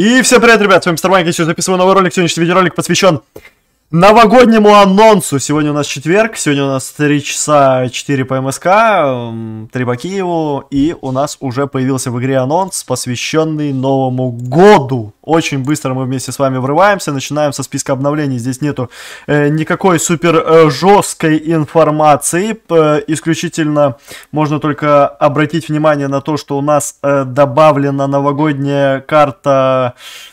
И всем привет, ребят, с вами Мистер Майк, я сегодня записываю новый ролик, сегодняшний видеоролик посвящен новогоднему анонсу. Сегодня у нас четверг, сегодня у нас 3 часа 4 по МСК, 3 по Киеву, и у нас уже появился в игре анонс, посвященный Новому Году. Очень быстро мы вместе с вами врываемся. Начинаем со списка обновлений. Здесь нету э, никакой супер э, жесткой информации. Э, исключительно можно только обратить внимание на то, что у нас э, добавлена новогодняя карта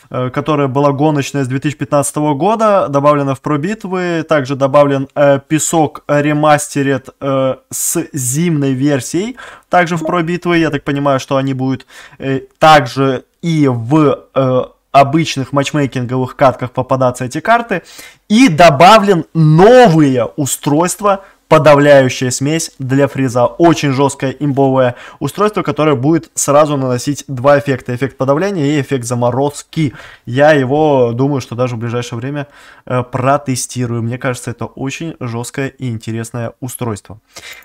э, которая была гоночная с 2015 года, добавлена в пробитвы, также добавлен э, песок ремастерит э, с зимной версией, также в пробитвы. я так понимаю, что они будут э, также и в э, обычных матчмейкинговых катках попадаться эти карты. И добавлен новые устройства подавляющая смесь для фриза. Очень жесткое имбовое устройство, которое будет сразу наносить два эффекта. Эффект подавления и эффект заморозки. Я его, думаю, что даже в ближайшее время э, протестирую. Мне кажется, это очень жесткое и интересное устройство.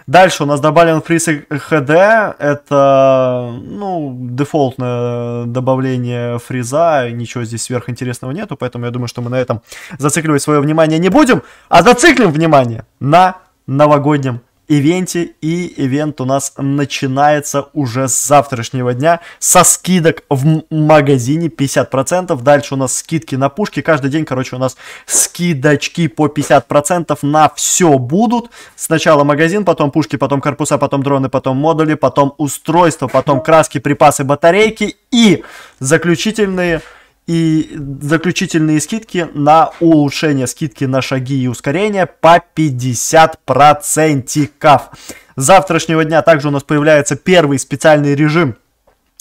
Дальше у нас добавлен фриз HD. Это, ну, дефолтное добавление фриза. Ничего здесь сверхинтересного нету, поэтому я думаю, что мы на этом зацикливать свое внимание не будем, а зациклим внимание на новогоднем ивенте. И ивент у нас начинается уже с завтрашнего дня со скидок в магазине 50%. Дальше у нас скидки на пушки. Каждый день, короче, у нас скидочки по 50% на все будут. Сначала магазин, потом пушки, потом корпуса, потом дроны, потом модули, потом устройства, потом краски, припасы, батарейки и заключительные и заключительные скидки на улучшение скидки на шаги и ускорение по 50%. С завтрашнего дня также у нас появляется первый специальный режим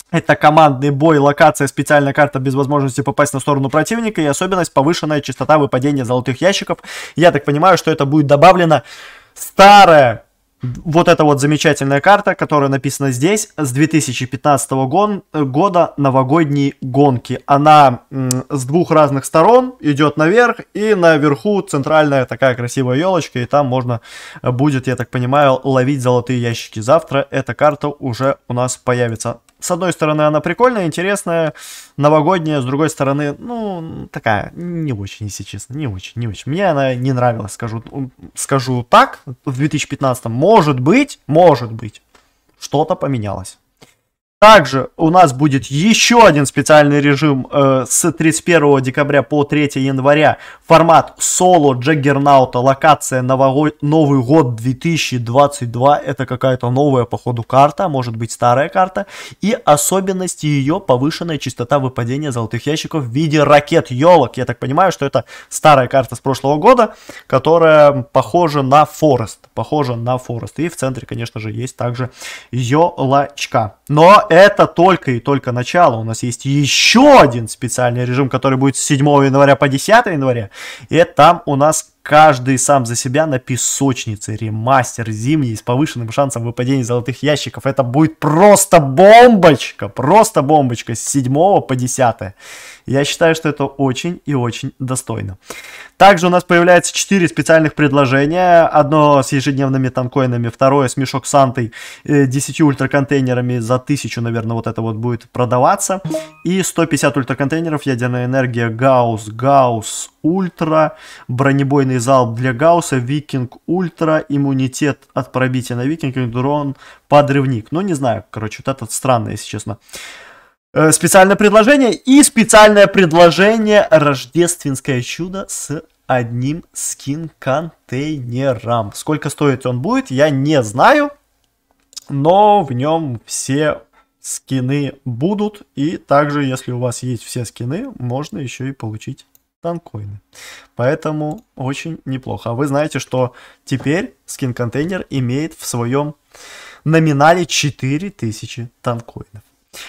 это командный бой, локация, специальная карта без возможности попасть на сторону противника и особенность повышенная частота выпадения золотых ящиков. Я так понимаю, что это будет добавлено старое вот эта вот замечательная карта, которая написана здесь, с 2015 гон, года новогодние гонки. Она с двух разных сторон идет наверх, и наверху центральная такая красивая елочка, и там можно э, будет, я так понимаю, ловить золотые ящики. Завтра эта карта уже у нас появится с одной стороны, она прикольная, интересная, новогодняя, с другой стороны, ну, такая, не очень, если честно, не очень, не очень. Мне она не нравилась, скажу, скажу так, в 2015 может быть, может быть, что-то поменялось. Также у нас будет еще один специальный режим э, с 31 декабря по 3 января. Формат соло Джаггернаута, локация нового... Новый год 2022. Это какая-то новая, по ходу карта, может быть старая карта. И особенности ее повышенная частота выпадения золотых ящиков в виде ракет елок. Я так понимаю, что это старая карта с прошлого года, которая похожа на Форест. Похожа на Форест. И в центре, конечно же, есть также елочка. Но это только и только начало. У нас есть еще один специальный режим, который будет с 7 января по 10 января. И там у нас каждый сам за себя на песочнице. Ремастер зимний с повышенным шансом выпадения золотых ящиков. Это будет просто бомбочка, просто бомбочка с 7 по 10. Я считаю, что это очень и очень достойно. Также у нас появляется 4 специальных предложения. Одно с ежедневными танкоинами, второе с мешок с Сантой, 10 э, ультраконтейнерами за 1000, наверное, вот это вот будет продаваться. И 150 ультраконтейнеров, ядерная энергия, Гаусс, Гаусс, Ультра, бронебойный залп для Гаусса, Викинг Ультра, иммунитет от пробития на Викинг, Дрон, подрывник. Ну, не знаю, короче, вот этот странный, если честно. Э, специальное предложение и специальное предложение «Рождественское чудо» с одним скин-контейнером. Сколько стоит он будет, я не знаю, но в нем все скины будут. И также, если у вас есть все скины, можно еще и получить танкоины. Поэтому очень неплохо. А вы знаете, что теперь скин-контейнер имеет в своем номинале 4000 танкоинов.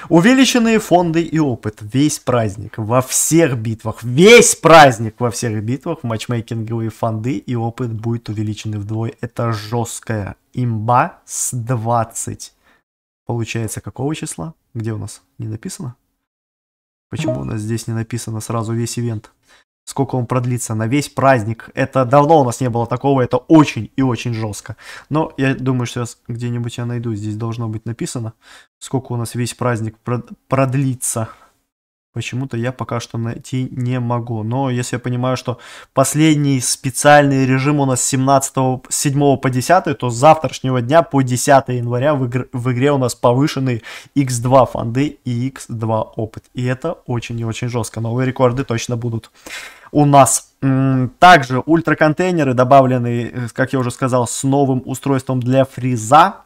Увеличенные фонды и опыт. Весь праздник во всех битвах. Весь праздник во всех битвах. Матчмейкинговые фонды и опыт будет увеличены вдвое. Это жесткая имба с 20. Получается какого числа? Где у нас? Не написано? Почему у нас здесь не написано сразу весь ивент? сколько он продлится, на весь праздник. Это давно у нас не было такого, это очень и очень жестко. Но я думаю, что сейчас где-нибудь я найду, здесь должно быть написано, сколько у нас весь праздник продлится. Почему-то я пока что найти не могу. Но если я понимаю, что последний специальный режим у нас с 17, 7 по 10, то с завтрашнего дня по 10 января в, игр, в игре у нас повышенные x2 фонды и x2 опыт. И это очень и очень жестко. Новые рекорды точно будут у нас также ультраконтейнеры добавлены, э, как я уже сказал, с новым устройством для фреза.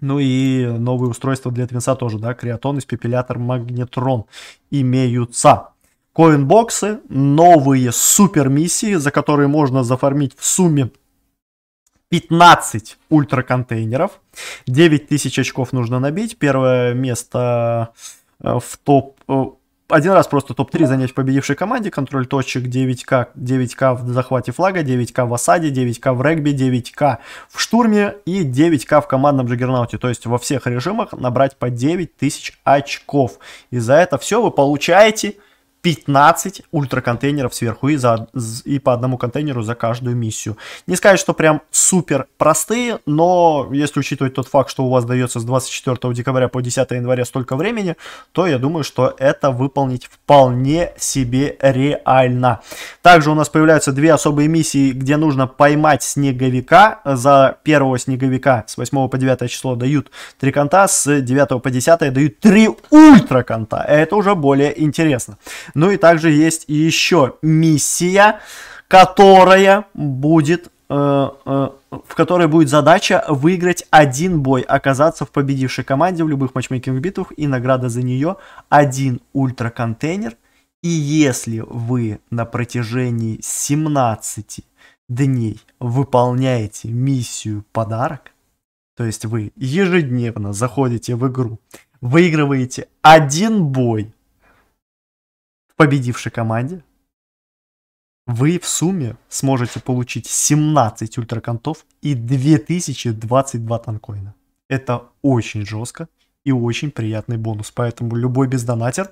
Ну и новые устройства для твинса тоже, да, креатон, испепелятор, магнетрон имеются. Коинбоксы, новые супер миссии, за которые можно зафармить в сумме 15 ультраконтейнеров. 9000 очков нужно набить. Первое место э, в топ э, один раз просто топ-3 занять победившей команде, контроль точек 9К, 9К в захвате флага, 9К в осаде, 9К в регби, 9К в штурме и 9К в командном джаггернауте. То есть во всех режимах набрать по 9000 очков. И за это все вы получаете 15 ультраконтейнеров сверху и, за, и по одному контейнеру за каждую миссию. Не сказать, что прям супер простые, но если учитывать тот факт, что у вас дается с 24 декабря по 10 января столько времени, то я думаю, что это выполнить вполне себе реально. Также у нас появляются две особые миссии, где нужно поймать снеговика. За первого снеговика с 8 по 9 число дают 3 конта, с 9 по 10 дают 3 ультраконта. Это уже более интересно. Ну и также есть еще миссия, которая будет э, э, в которой будет задача выиграть один бой, оказаться в победившей команде в любых матчмейкинг битвах и награда за нее один ультраконтейнер. И если вы на протяжении 17 дней выполняете миссию подарок, то есть вы ежедневно заходите в игру, выигрываете один бой – победившей команде вы в сумме сможете получить 17 ультраконтов и 2022 танкоина. Это очень жестко и очень приятный бонус. Поэтому любой бездонатер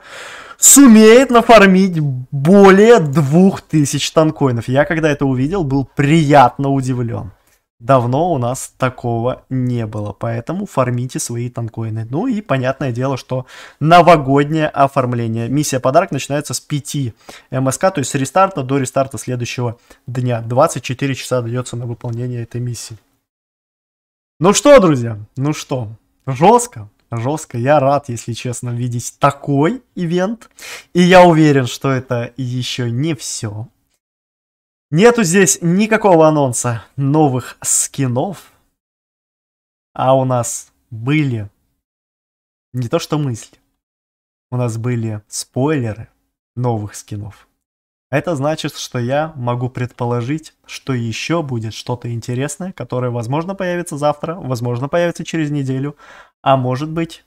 сумеет нафармить более 2000 танкоинов. Я когда это увидел, был приятно удивлен. Давно у нас такого не было, поэтому фармите свои танкоины. Ну и понятное дело, что новогоднее оформление. Миссия подарок начинается с 5 МСК, то есть с рестарта до рестарта следующего дня. 24 часа дается на выполнение этой миссии. Ну что, друзья, ну что, жестко, жестко. Я рад, если честно, видеть такой ивент. И я уверен, что это еще не все. Нету здесь никакого анонса новых скинов. А у нас были не то что мысли. У нас были спойлеры новых скинов. Это значит, что я могу предположить, что еще будет что-то интересное, которое, возможно, появится завтра, возможно, появится через неделю, а может быть,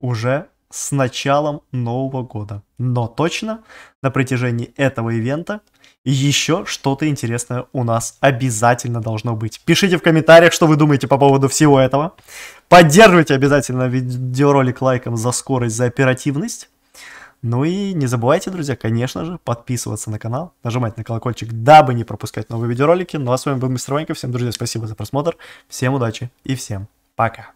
уже с началом Нового года. Но точно на протяжении этого ивента еще что-то интересное у нас обязательно должно быть. Пишите в комментариях, что вы думаете по поводу всего этого. Поддерживайте обязательно видеоролик лайком за скорость, за оперативность. Ну и не забывайте, друзья, конечно же, подписываться на канал, нажимать на колокольчик, дабы не пропускать новые видеоролики. Ну а с вами был Мистер Ванька. Всем, друзья, спасибо за просмотр. Всем удачи и всем пока.